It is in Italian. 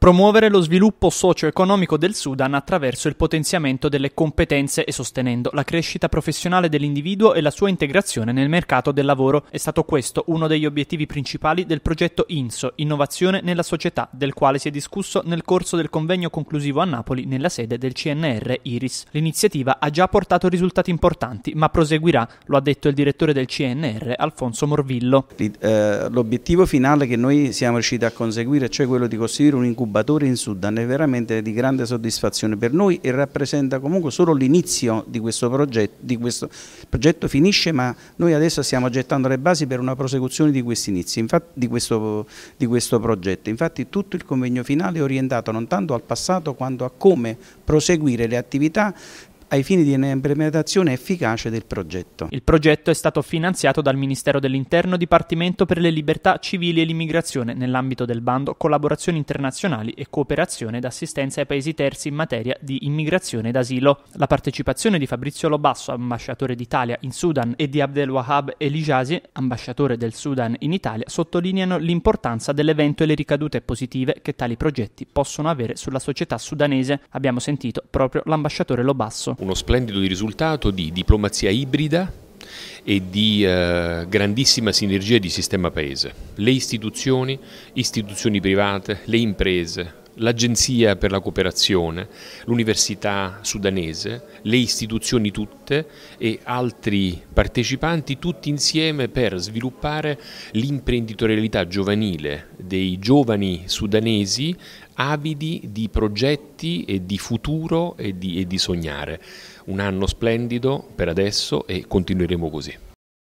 promuovere lo sviluppo socio-economico del Sudan attraverso il potenziamento delle competenze e sostenendo la crescita professionale dell'individuo e la sua integrazione nel mercato del lavoro. È stato questo uno degli obiettivi principali del progetto INSO, Innovazione nella società, del quale si è discusso nel corso del convegno conclusivo a Napoli nella sede del CNR Iris. L'iniziativa ha già portato risultati importanti, ma proseguirà, lo ha detto il direttore del CNR Alfonso Morvillo. Eh, l'obiettivo finale che noi siamo riusciti a conseguire, cioè quello di costruire un incubo incubatore in Sudan è veramente di grande soddisfazione per noi e rappresenta comunque solo l'inizio di questo progetto, di questo progetto finisce ma noi adesso stiamo gettando le basi per una prosecuzione di questi inizi, infatti, di, questo, di questo progetto. Infatti tutto il convegno finale è orientato non tanto al passato quanto a come proseguire le attività ai fini di un'implementazione efficace del progetto. Il progetto è stato finanziato dal Ministero dell'Interno Dipartimento per le Libertà Civili e l'Immigrazione nell'ambito del bando Collaborazioni internazionali e cooperazione ed assistenza ai paesi terzi in materia di immigrazione ed asilo. La partecipazione di Fabrizio Lobasso, ambasciatore d'Italia in Sudan, e di Abdel Wahab Elijasi, ambasciatore del Sudan in Italia, sottolineano l'importanza dell'evento e le ricadute positive che tali progetti possono avere sulla società sudanese. Abbiamo sentito proprio l'ambasciatore Lobasso uno splendido risultato di diplomazia ibrida e di eh, grandissima sinergia di sistema paese. Le istituzioni, istituzioni private, le imprese, l'Agenzia per la cooperazione, l'Università sudanese, le istituzioni tutte e altri partecipanti tutti insieme per sviluppare l'imprenditorialità giovanile dei giovani sudanesi avidi di progetti e di futuro e di, e di sognare. Un anno splendido per adesso e continueremo così.